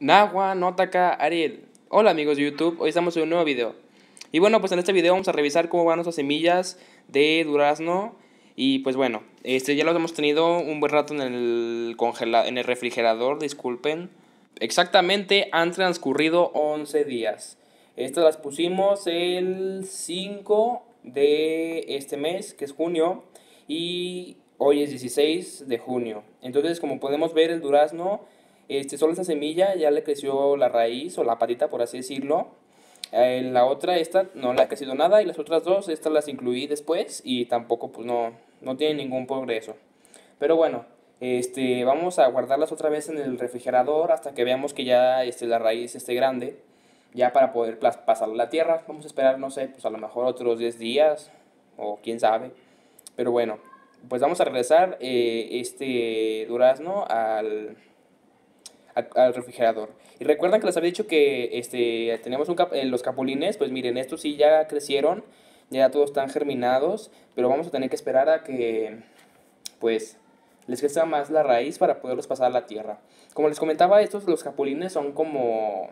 Nahua Notaka Ariel. Hola amigos de YouTube, hoy estamos en un nuevo video. Y bueno, pues en este video vamos a revisar cómo van nuestras semillas de durazno. Y pues bueno, este ya las hemos tenido un buen rato en el, en el refrigerador, disculpen. Exactamente han transcurrido 11 días. Estas las pusimos el 5 de este mes, que es junio, y hoy es 16 de junio. Entonces, como podemos ver, el durazno este, solo esa semilla ya le creció la raíz o la patita, por así decirlo. En eh, la otra, esta no le ha crecido nada y las otras dos, estas las incluí después y tampoco, pues no, no tiene ningún progreso. Pero bueno, este, vamos a guardarlas otra vez en el refrigerador hasta que veamos que ya este, la raíz esté grande, ya para poder pasar la tierra. Vamos a esperar, no sé, pues a lo mejor otros 10 días o quién sabe. Pero bueno, pues vamos a regresar eh, este durazno al al refrigerador. Y recuerdan que les había dicho que este, tenemos un eh, los capulines, pues miren, estos sí ya crecieron, ya todos están germinados, pero vamos a tener que esperar a que, pues, les crezca más la raíz para poderlos pasar a la tierra. Como les comentaba, estos los capulines son como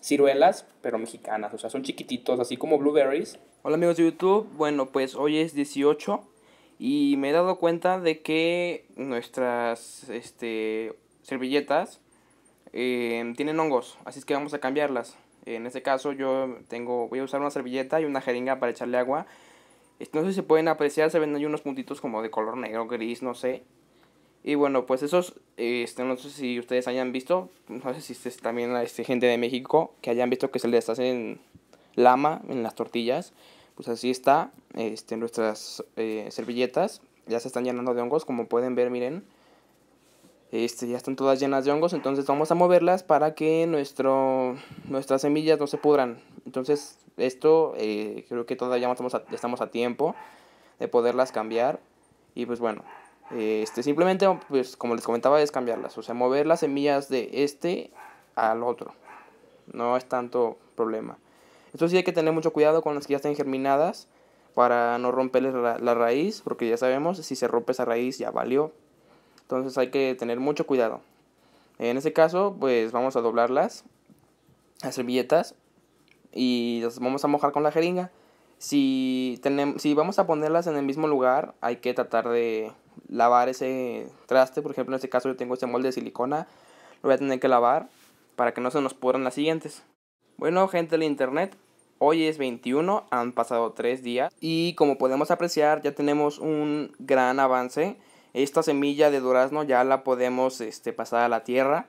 ciruelas, pero mexicanas, o sea, son chiquititos, así como blueberries. Hola amigos de YouTube, bueno, pues hoy es 18 y me he dado cuenta de que nuestras este, servilletas Em, tienen hongos, así es que vamos a cambiarlas. En este caso yo tengo, voy a usar una servilleta y una jeringa para echarle agua. No sé si se pueden apreciar, se ven ahí unos puntitos como de color negro, gris, no sé. Y bueno, pues esos, este, no sé si ustedes hayan visto, no sé si este también este, gente de México que hayan visto que se les hacen lama en las tortillas. Pues así está, este, nuestras eh, servilletas ya se están llenando de hongos, como pueden ver, miren este, ya están todas llenas de hongos, entonces vamos a moverlas para que nuestro, nuestras semillas no se pudran. Entonces esto eh, creo que todavía estamos a, tiempo de poderlas cambiar y pues bueno, este, simplemente pues como les comentaba es cambiarlas, o sea, mover las semillas de este al otro. No es tanto problema. Esto sí hay que tener mucho cuidado con las que ya estén germinadas para no romperles la, la raíz, porque ya sabemos, si se rompe esa raíz ya valió. Entonces hay que tener mucho cuidado. En ese caso, pues vamos a doblarlas, a servilletas, y las vamos a mojar con la jeringa. Si, tenemos, si vamos a ponerlas en el mismo lugar, hay que tratar de lavar ese traste. Por ejemplo, en este caso yo tengo este molde de silicona, lo voy a tener que lavar para que no se nos pudran las siguientes. Bueno, gente del internet, Hoy es 21, han pasado 3 días y como podemos apreciar ya tenemos un gran avance esta semilla de durazno ya la podemos este, pasar a la tierra.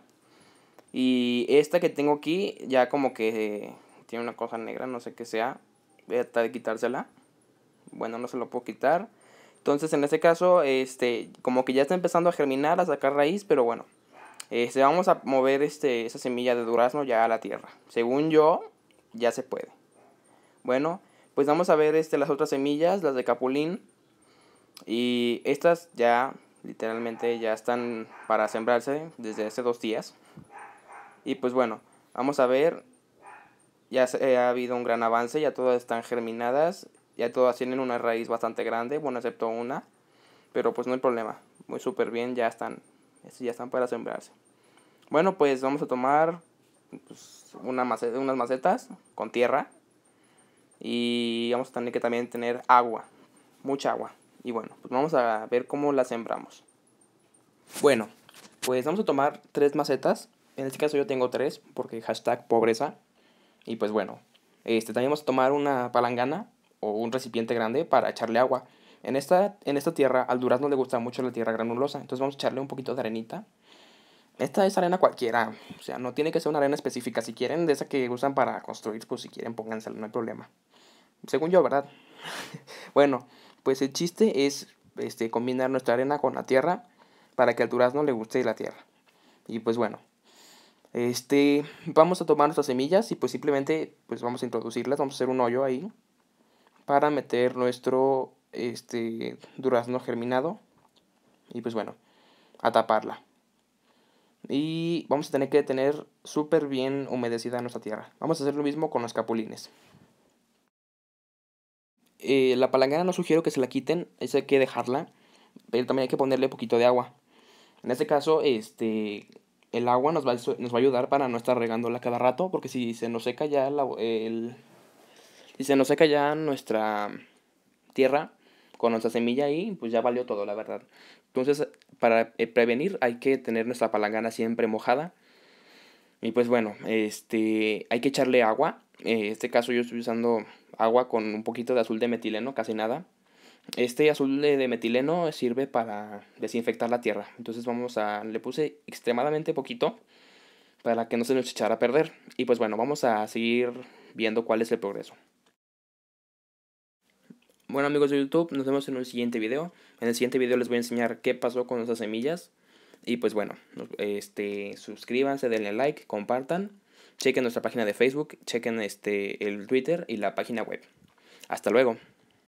Y esta que tengo aquí ya como que eh, tiene una cosa negra, no sé qué sea. Voy a tratar de quitársela. Bueno, no se lo puedo quitar. Entonces en este caso, este, como que ya está empezando a germinar, a sacar raíz, pero bueno. Este, vamos a mover este, esa semilla de durazno ya a la tierra. Según yo, ya se puede. Bueno, pues vamos a ver este, las otras semillas, las de capulín. Y estas ya literalmente ya están para sembrarse desde hace dos días. Y pues bueno, vamos a ver. Ya se, eh, ha habido un gran avance, ya todas están germinadas, ya todas tienen una raíz bastante grande, bueno, excepto una. Pero pues no hay problema, muy súper bien, ya están, ya están para sembrarse. Bueno, pues vamos a tomar pues, una unas macetas con tierra y vamos a tener que también tener agua, mucha agua. Y bueno, pues vamos a ver cómo la sembramos. Bueno, pues vamos a tomar tres macetas. En este caso yo tengo tres porque hashtag pobreza. Y pues bueno, este, también vamos a tomar una palangana o un recipiente grande para echarle agua. En esta, en esta tierra al durazno le gusta mucho la tierra granulosa, entonces vamos a echarle un poquito de arenita. Esta es arena cualquiera, o sea, no tiene que ser una arena específica. Si quieren, de esa que usan para construir, pues si quieren, póngansela, no hay problema. Según yo, ¿verdad? bueno, pues el chiste es este, combinar nuestra arena con la tierra para que al durazno le guste la tierra. Y pues bueno, este, vamos a tomar nuestras semillas y pues simplemente pues vamos a introducirlas, vamos a hacer un hoyo ahí para meter nuestro este, durazno germinado y pues bueno, a taparla. Y vamos a tener que tener súper bien humedecida nuestra tierra. Vamos a hacer lo mismo con los capulines. Eh, la palangana no sugiero que se la quiten, que hay que dejarla, pero también hay que ponerle poquito de agua. En este caso, este, el agua nos va, a, nos va a ayudar para no estar regándola cada rato, porque si se nos seca ya la, se nos seca ya nuestra tierra con nuestra semilla ahí, pues ya valió todo, la verdad. Entonces, para eh, prevenir hay que tener nuestra palangana siempre mojada. Y pues bueno, este, hay que echarle agua en eh, este caso yo estoy usando agua con un poquito de azul de metileno, casi nada. Este azul de metileno sirve para desinfectar la tierra. Entonces vamos a... Le puse extremadamente poquito para que no se nos echara a perder. Y pues bueno, vamos a seguir viendo cuál es el progreso. Bueno amigos de YouTube, nos vemos en un siguiente video. En el siguiente video les voy a enseñar qué pasó con nuestras semillas. Y pues bueno, este, suscríbanse, denle like, compartan. Chequen nuestra página de Facebook, chequen este, el Twitter y la página web. Hasta luego.